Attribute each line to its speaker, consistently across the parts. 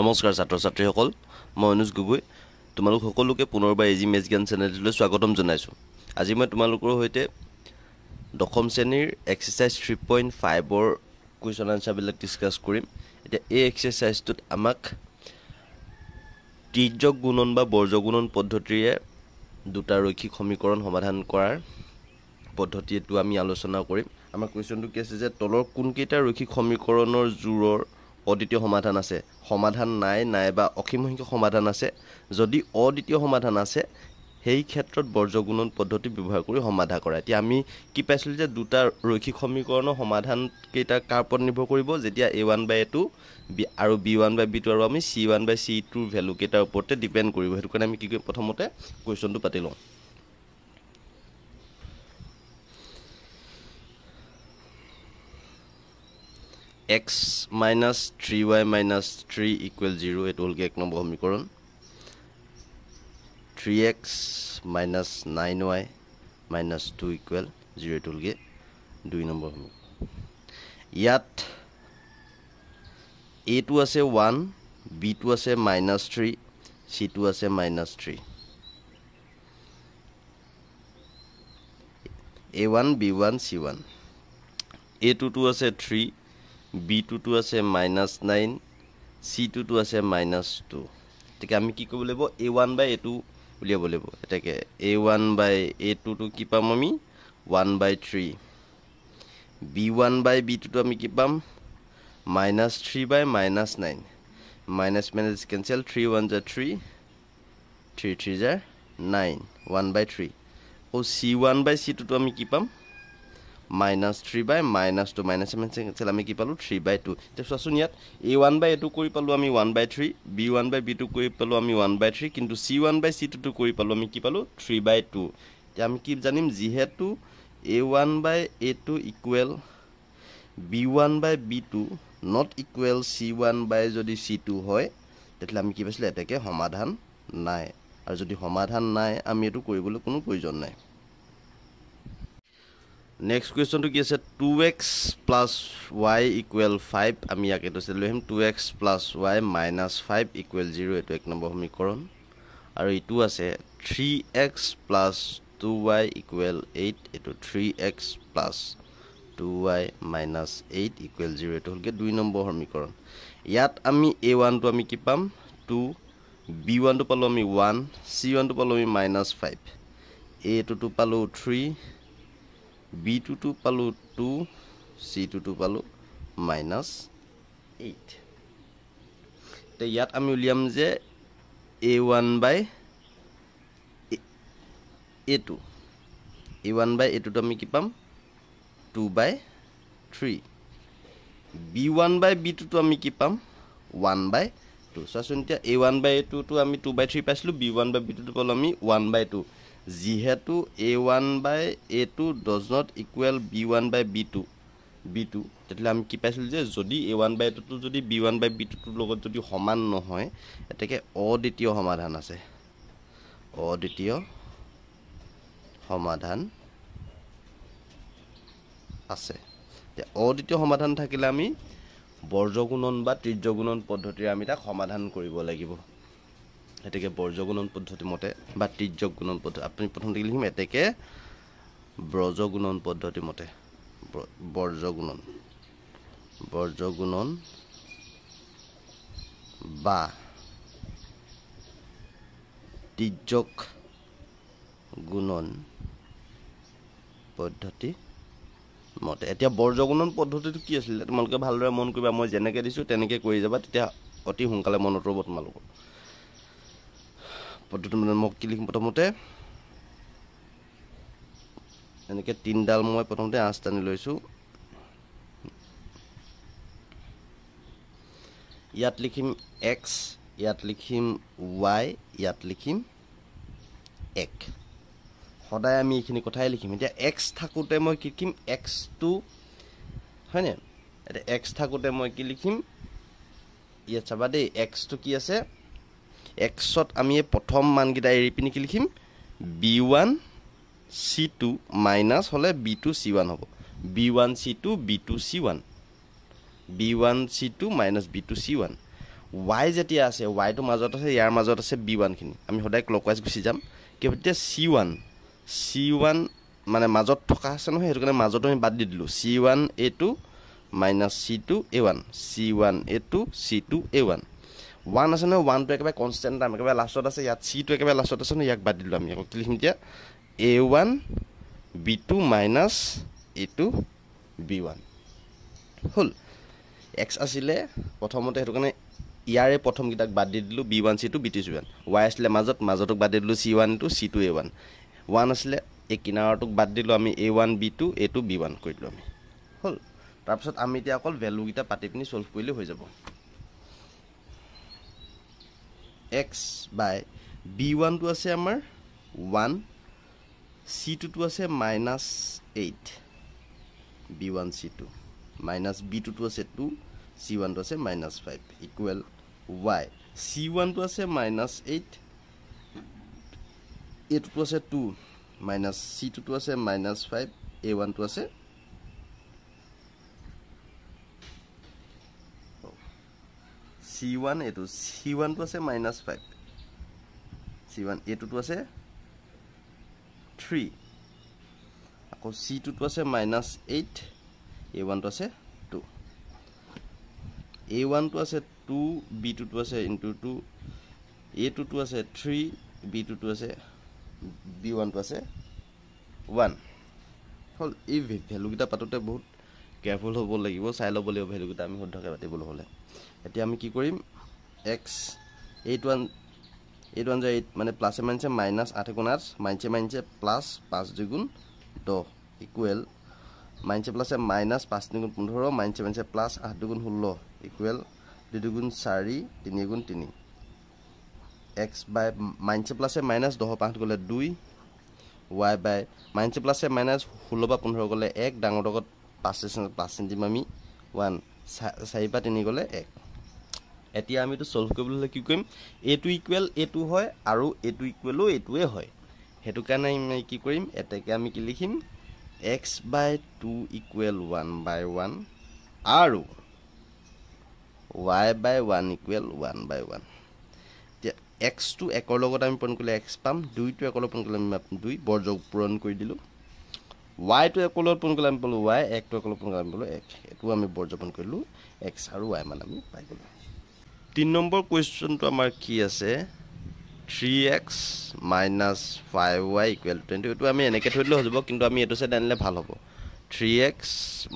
Speaker 1: নমস্কাৰ ছাত্ৰ ছাত্ৰীসকল মই অনুজ গগৈ তোমালোক সকলোকে পুনৰবাৰ এজি মেজ জ্ঞান চেনেলটোলৈ স্বাগতম জনাইছোঁ আজি মই তোমালোকৰ সৈতে দশম শ্ৰেণীৰ এক্সাৰচাইজ থ্ৰী পইণ্ট ফাইভৰ কুৱেশ্যন আনচাৰবিলাক ডিছকাছ কৰিম এতিয়া এই এক্সাৰচাইজটোত আমাক তীৰ্যক গুণন বা বৰ্জগুণন পদ্ধতিৰে দুটা ৰৈক্ষিক সমীকৰণ সমাধান কৰাৰ পদ্ধতিটো আমি আলোচনা কৰিম আমাৰ কুৱেশ্যনটো কি আছে যে তলৰ কোনকেইটা ৰৈক্ষিক সমীকৰণৰ জোৰৰ অদ্বিতীয় সমাধান আছে সমাধান নাই নাইবা অসীম সংখ্যক সমাধান আছে যদি অদ্বিতীয় সমাধান আছে সেই ক্ষেত্ৰত বৰ্জগুণন পদ্ধতি ব্যৱহাৰ কৰি সমাধা কৰা এতিয়া আমি কি পাইছিলোঁ যে দুটা ৰৈখিক সমীকৰণৰ সমাধানকেইটা কাৰ ওপৰত নিৰ্ভৰ কৰিব যেতিয়া A one by A two B আৰু B one by B two আৰু আমি চি ওৱান বাই চি টুৰ ভেলুকেইটাৰ ওপৰতে ডিপেণ্ড কৰিব সেইটো কাৰণে আমি কি কৰিম প্ৰথমতে কুৱেশ্যনটো পাতি লওঁ X minus three Y minus three equal zero' এইটো হ'লগৈ এক নম্বৰ সমীকৰণ three x minus nine Y minus two equal zero' এইটো হ'লগৈ দুই নম্বৰ সমীকৰণ ইয়াত এইটো আছে ওৱান বিটো আছে মাইনাছ থ্ৰী চিটো আছে minus three A one B one C one A টুটো আছে থ্ৰী বি টুটো আছে মাইনাছ নাইন চি টুটো আছে মাইনাছ টু গতিকে আমি কি কৰিব লাগিব এ ওৱান বাই এ টু উলিয়াব লাগিব এতিয়াকে এ ওৱান বাই এ টুটো কি পাম আমি one by three B one by B টুটো আমি কি পাম minus three by minus nine minus minus cancel three one জাৰ থ্ৰী থ্ৰী থ্ৰী জাৰ নাইন ওৱান বাই থ্ৰী আকৌ চি ওৱান বাই চি টুটো আমি কি পাম minus three by minus two minus seven cancel আমি কি পালোঁ থ্ৰী বাই টু এতিয়া চোৱাচোন ইয়াত এ ওৱান বাই এ টু কৰি পালোঁ আমি one by three B one by B two কৰি পালোঁ আমি ওৱান বাই থ্ৰী কিন্তু চি ওৱান বাই চি টুটো কৰি পালোঁ আমি কি পালোঁ থ্ৰী বাই টু এতিয়া আমি কি জানিম যিহেতু এ one by A two equal B one by B two not equal C one by যদি চি টু হয় তেতিয়াহ'লে আমি কি পাইছিলোঁ এতেকে সমাধান নাই আৰু যদি সমাধান নাই আমি এইটো কৰিবলৈ কোনো প্ৰয়োজন নাই নেক্সট কুৱেশ্যনটো কি আছে two X plus Y equal five আমি ইয়াক এইটো আছে লৈ আহিম two X plus Y minus five equal zero' এইটো এক নম্বৰ সমীকৰণ আৰু ইটো আছে three X plus two Y equal eight এইটো three X plus two Y minus eight equal zero' এইটো হ'লগৈ দুই নম্বৰ সমীকৰণ ইয়াত আমি এ ৱানটো আমি কি পাম টু বি ৱানটো পালোঁ আমি ওৱান চি ৱানটো পালোঁ আমি মাইনাছ ফাইভ এইটোতো পালোঁ থ্ৰী বি টু টু পালোঁ টু চি টু টু পালোঁ মাইনাছ এইট এতিয়া ইয়াত আমি উলিয়াম যে A one by A two A one by A টুটো আমি কি পাম two by three B one by B টুটো আমি কি পাম ওৱান বাই টু চোৱাচোন এতিয়া এ ওৱান বাই এ টুটো আমি টু বাই থ্ৰী পাইছিলোঁ বি ওৱান বাই বি টুটো পালোঁ আমি ওৱান বাই টু যিহেতু এ one by A two does not equal B one by B two B two তেতিয়াহ'লে আমি কি পাইছিলোঁ যে যদি এ ওৱান বাই টুটো যদি বি ওৱান বাই বি টুটোৰ লগত যদি সমান নহয় এতেকে অদ্বিতীয় সমাধান আছে অদ্বিতীয় সমাধান আছে এতিয়া অদ্বিতীয় সমাধান থাকিলে আমি বৰ্জগুণন বা তীৰ্যগুণন পদ্ধতিৰে আমি তাক সমাধান কৰিব লাগিব এটাকে বর্জ্য গুণন পদ্ধতি মতে বা তীর্যক গুণন পদ্ধতি আপনি প্রথম দিকে লিখিম এটাকে ব্রজ গুণন পদ্ধতি মতে বর্জ গুণন বর্জ গুণন বা তীর্যক গুণন পদ্ধতি মতে এতিয়া বৰ্জ গুণন পদ্ধতিটো কি আছিলে তোমালোকে ভালদৰে মন কৰিবা মই যেনেকৈ দিছোঁ তেনেকৈ কৰি যাবা তেতিয়া অতি সোনকালে মনত ৰ'ব তোমালোকৰ পদ্ধতি মানে মই কি লিখিম প্ৰথমতে এনেকৈ তিনিডাল মই প্ৰথমতে আঁচ টানি লৈছোঁ ইয়াত লিখিম এক্স ইয়াত লিখিম ৱাই ইয়াত লিখিম এক সদায় আমি এইখিনি কথাই লিখিম এতিয়া এক্স থাকোঁতে মই কি লিখিম এক্স এক্সটো হয়নে এতিয়া এক্স থাকোঁতে মই কি লিখিম ইয়াত চাবা দেই এক্সটো কি আছে এক্সত আমি প্ৰথম মানকেইটা এৰি পিনি কি লিখিম B one C two minus হ'লে বি টু চি ওৱান হ'ব B one C two B two C one B one C two minus B two C one Y যেতিয়া আছে ৱাইটো মাজত আছে ইয়াৰ মাজত আছে বি ওৱানখিনি আমি সদায় ক্লক ৱাইজ গুচি যাম কি তেতিয়া চি ওৱান চি ওৱান মানে মাজত থকা আছে নহয় সেইটো কাৰণে মাজতো আমি বাদ দি দিলোঁ চি ওৱান এ টু মাইনাছ চি টু এ ওৱান চি ওৱান এ টু চি টু এ ওৱান ওৱান আছে নহয় ওৱানটো একেবাৰে কনষ্টেণ্ট টাইম একেবাৰে লাষ্টত আছে ইয়াত চিটো একেবাৰে লাষ্টত আছে নহয় ইয়াক বাদ দিলোঁ আমি আকৌ কি লিখিম এতিয়া A one B two minus A two B one হ'ল এক্স আছিলে প্ৰথমতে সেইটো কাৰণে ইয়াৰে প্ৰথমকেইটাক বাদ দি দিলোঁ B one C two B two C one Y আছিলে মাজত মাজতক বাদ দি দিলোঁ C one two C two এ ওৱান ওৱান আছিলে এই কিনাৰটোক বাদ দিলোঁ আমি A one B two A two B one কৰি দিলোঁ আমি হ'ল তাৰপিছত আমি এতিয়া অকল ভেলুকেইটা পাতি পিনি চল্ভ কৰিলেও হৈ যাব এক্স বাই বি ওৱানটো আছে আমাৰ ওৱান চি টুটো আছে minus eight B one C two minus B টুটো আছে টু চি ওৱানটো আছে minus five equal Y C ওৱানটো আছে মাইনাছ এইট এইটোতো আছে টু মাইনাছ চি টুটো আছে মাইনাছ ফাইভ এ ওৱানটো আছে সি ওৱান এইটো সি ওৱানটো আছে মাইনাছ ফাইভ সি ওৱান এইটোতো আছে থ্ৰী আকৌ চি টুটো আছে মাইনাছ এইট এ ওৱানটো আছে টু এ ওৱানটো আছে টু বি টুটো আছে ইনটু টু এ টুটো আছে থ্ৰী বি টুটো আছে বি ওৱানটো আছে ওৱান হ'ল এই ভেলুকেইটা পাতোঁতে বহুত কেয়াৰফুল হ'ব লাগিব চাই ল'ব লাগিব ভেলুকেইটা আমি শুদ্ধকৈ পাতিবলৈ হ'লে এতিয়া আমি কি কৰিম X eight one eight one zero' eight মানে প্লাছে মাইনছে মাইনাছ আঠ এগুণ আঠ মাইনছে মাইনছে প্লাছ পাঁচ দুগুণ দহ ইকুৱেল মাইনছে প্লাছে মাইনাছ পাঁচ দুগুণ পোন্ধৰ মাইনছে মাইনছে প্লাছ আঠ দুগুণ ষোল্ল ইকুৱেল দুই দুগুণ চাৰি তিনি এগুণ তিনি এক্স বাই মাইনছে প্লাছে মাইনাছ দহ পাঁচ গ'লে দুই ৱাই বাই মাইনছে প্লাছে মাইনাছ ষোল্ল বা পোন্ধৰ গ'লে এক ডাঙৰ লগত পাঁচ পাঁচ চেণ্টিম আমি ওৱান চাৰি বা তিনি গ'লে এক এতিয়া আমি এইটো চলভ কৰিবলৈ হ'লে কি কৰিম এইটো ইকুৱেল এইটো হয় আৰু এইটো ইকুৱেলো এইটোৱে হয় সেইটো কাৰণে আমি কি কৰিম এতেকে আমি কি লিখিম X by two equal one by one আৰু Y by one equal one by one এতিয়া এক্সটো একৰ লগত আমি পূৰণ কৰিলে এক্স পাম দুইটো একৰ লগত পূৰণ কৰিলে আমি দুই বৰ্জ পূৰণ কৰি দিলোঁ ৱাইটো একৰ লগত পূৰণ কৰিলে আমি পালোঁ ৱাই একটো একৰ লগত পূৰণ কৰিলে আমি পালোঁ এক্স এইটো আমি বৰ্জপণ কৰিলোঁ এক্স আৰু ৱাই মানে আমি পাই গ'লোঁ তিনি নম্বৰ কুৱেশ্যনটো আমাৰ কি আছে three x minus five Y equal twenty এইটো আমি এনেকৈ থৈ দিলেও হ'ব কিন্তু আমি এইটো চাইড আনিলে ভাল হ'ব three x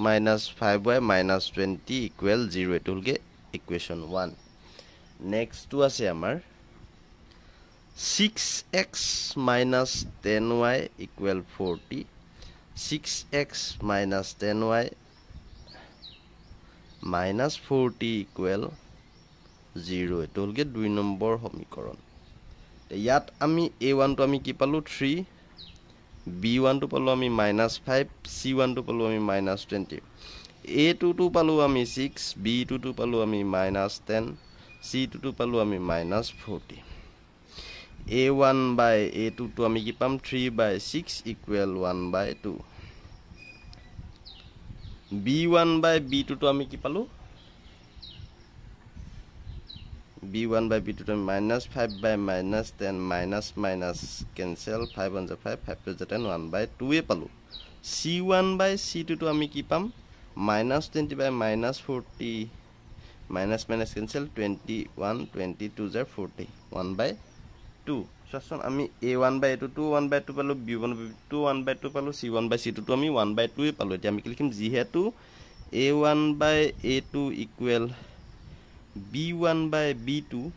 Speaker 1: minus five Y minus twenty equal zero' এইটো হ'লগৈ ইকুৱেশ্যন ওৱান নেক্সটটো আছে আমাৰ six X minus ten Y equal forty six X minus ten Y minus forty equal zero' এইটো হ'লগৈ দুই নম্বৰ সমীকৰণ ইয়াত আমি এ ওৱানটো আমি কি পালোঁ থ্ৰী বি ওৱানটো পালোঁ আমি মাইনাছ ফাইভ চি ওৱানটো পালোঁ আমি মাইনাছ টুৱেণ্টি এ টুটো পালোঁ আমি ছিক্স বি টুটো পালোঁ আমি মাইনাছ টেন চি টুটো পালোঁ আমি minus forty A one by A টুটো আমি কি পাম three by six equal one by two B one by B টুটো আমি কি পালোঁ B one by B two two minus five by minus ten minus minus cancel five one জাৰ five five two জাৰ টেন ওৱান বাই টুৱে পালোঁ C one by C টুটো আমি কি পাম minus twenty by minus forty minus minus cancel twenty one twenty two জাৰ forty one by two চোৱাচোন আমি এ ওৱান বাই এইটো টু ওৱান বাই টু পালোঁ B one by two one by two পালোঁ চি ওৱান বাই চি টুটো আমি one by টুৱে পালোঁ এতিয়া আমি কি লিখিম যিহেতু এ one by A two equal b1 by b2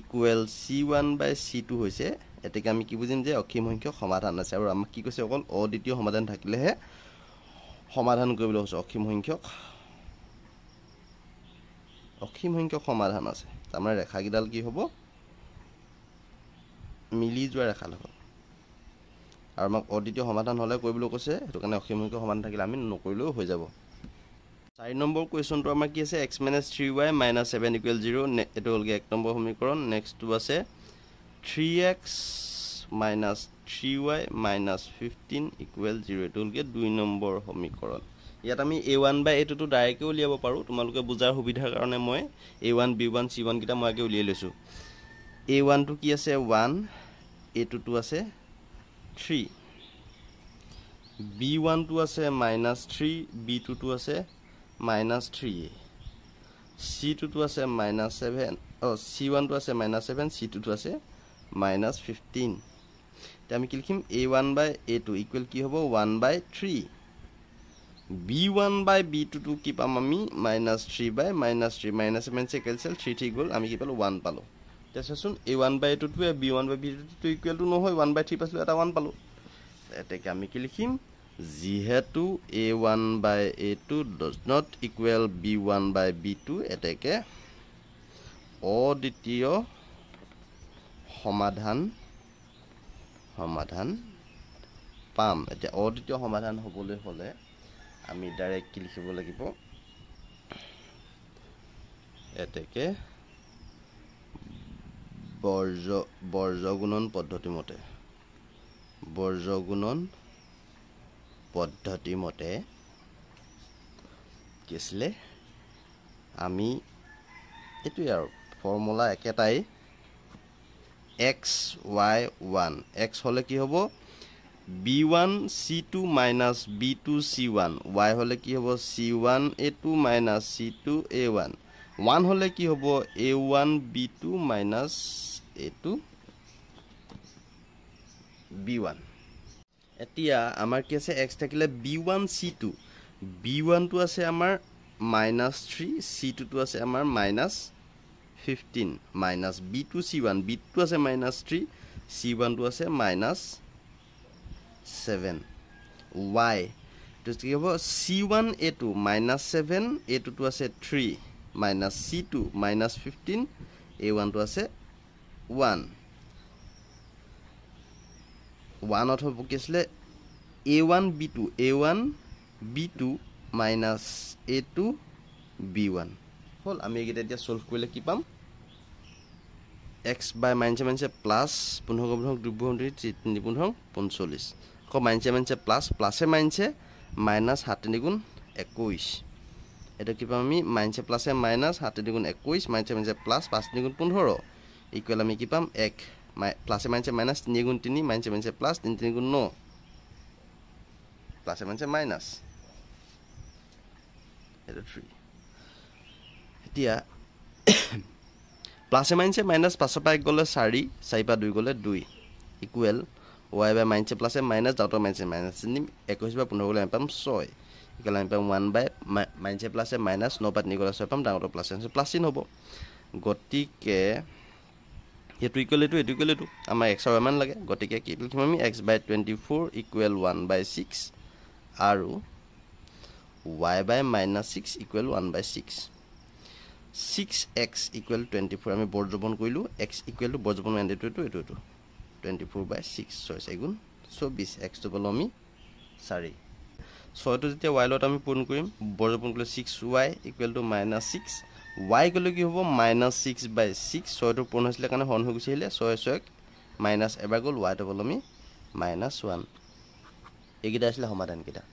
Speaker 1: equal c1 by c2 হৈছে এতিকে আমি কি বুজিম যে অখিম সংখ্যক সমাধান আছে আৰু আমাক কি কৈছে অকল অদ্বিতীয় সমাধান থাকিলেহে সমাধান কৰিবলৈ হৈছে অখিম সংখ্যক অসীম সংখ্যক সমাধান আছে তাৰমানে ৰেখা ৰেখাকেইডাল কি হ'ব মিলি যোৱা ৰেখাল হ'ব আৰু আমাক অদ্বিতীয় সমাধান হ'লে কৰিবলৈ কৈছে সেইটো কাৰণে অসীম সংখ্যক সমাধান থাকিলে আমি নকৰিলেও হৈ যাব চাৰি নম্বৰ কুৱেশ্যনটো আমাৰ কি আছে x minus three Y minus seven equal zero' এইটো হ'লগৈ এক নম্বৰ সমীকৰণ নেক্সটটো আছে three x minus three Y minus fifteen equal zero' এইটো হ'লগৈ দুই নম্বৰ সমীকৰণ ইয়াত আমি এ ওৱান বাই এ টুটো ডাইৰেক্টকৈ উলিয়াব পাৰোঁ তোমালোকে বুজাৰ সুবিধাৰ কাৰণে মই a one B one c ওৱানকেইটা মই আগে উলিয়াই লৈছোঁ এ ওৱানটো কি আছে ওৱান এ টুটো আছে থ্ৰী বি ওৱানটো আছে মাইনাছ থ্ৰী বি টুটো আছে মাইনাছ থ্ৰী এ চি টুটো আছে মাইনাছ ছেভেন অঁ চি ওৱানটো আছে মাইনাছ ছেভেন চি টুটো আছে মাইনাছ ফিফটিন এতিয়া আমি কি লিখিম a one by A two equal কি হ'ব one by three B one by B টুটো কি পাম আমি minus three by minus three minus seven c cancel three three গ'ল আমি কি পালোঁ ওৱান পালোঁ এতিয়া চাচোন এ ওৱান বাই টুটোৱে বি ওৱান বাই বি টুটো ইকুৱেলটো নহয় ওৱান বাই থ্ৰী পাইছিলোঁ এটা ওৱান পালোঁ এতেকে আমি কি লিখিম যিহেতু এ one by A two does not equal B one by B two এতেকে অদ্বিতীয় সমাধান সমাধান পাম এতিয়া অদ্বিতীয় সমাধান হ'বলৈ হ'লে আমি ডাইৰেক্ট কি লিখিব লাগিব এতেকে বৰ্জ বৰ্জগুণন পদ্ধতিমতে বৰ্জগুণন পদ্ধতি মতে কি আছিলে আমি এইটোৱে আৰু ফৰ্মুলা একেটাই এক্স ওৱাই ওৱান এক্স হ'লে কি হ'ব B one C two minus B two C one y হ'লে কি হ'ব চি ওৱান এ টু মাইনাছ চি টু এ ওৱান ওৱান হ'লে কি হ'ব a one B two minus A two B one এতিয়া আমাৰ কি আছে এক্স থাকিলে b one C two b ওৱানটো আছে আমাৰ মাইনাছ থ্ৰী চি টুটো আছে আমাৰ minus fifteen minus B two C one B two আছে মাইনাছ থ্ৰী চি ওৱানটো আছে মাইনাছ ছেভেন ৱাই এইটো কি হ'ব c one A two minus seven a টুটো আছে three minus C two minus fifteen a ওৱানটো আছে ওৱান ওৱানত হ'ব কি আছিলে a one B two A one B two minus A two B one হ'ল আমি এইকেইটা এতিয়া চল্ভ কৰিলে কি পাম এক্স বাই মাইনছে মাইনছে প্লাছ পোন্ধৰ পোন্ধৰ দুপোন তিনি পোন্ধৰ পঞ্চল্লিছ আকৌ মাইনছে মাইনছে প্লাছ প্লাছে মাইনছে মাইনাছ সাত তিনিগুণ একৈছ এইটো কি পাম আমি মাইনছে প্লাছে মাইনাছ সাত তিনিগুণ একৈছ মাইনছে মাইনছে প্লাছ পাঁচ তিনিগুণ পোন্ধৰ ইকুৱেল আমি কি পাম এক plus minus ya, minus gun tini minus minus plus tini gun no plus minus minus error three dia plus minus minus pas apa ekgolle sari sari pada dua golle dua equal y by minus plus minus atau minus minus ini ekosis apa punya golle empat soi. kalau empat one by minus plus minus no pada nigolle soy empat dua plus minus plus ini hobo gotik ke সেইটো equal এইটো এইটো equal এইটো আমাৰ এক্সৰ ইমান লাগে গতিকে কি লিখিম আমি x by twenty four equal one by six আৰু Y by minus six equal one by six six x equal twenty four আমি বৰ্জপন কৰিলোঁ এক্স ইকুৱেলটো বৰ্জপন এণ্ড এইটো এইটো এইটো এইটো টুৱেণ্টি ফ'ৰ বাই ছিক্স ছয় চাৰিগুণ চৌবিছ এক্সটো পালোঁ আমি চাৰি ছয়টো যেতিয়া ৱাইলত আমি পূৰণ কৰিম বৰ্জপন কৰিলোঁ six y equal two minus six y গ'লে কি হ'ব মাইনাছ ছিক্স বাই ছিক্স ছয়টো পূৰ্ণ হৈছিলে কাৰণে হৰ্ণ হৈ গুচি আহিলে ছয় ছয়ক মাইনাছ এবাৰ গ'ল ৱাইটো গ'ল আমি মাইনাছ ওৱান এইকেইটা আছিলে সমাধানকেইটা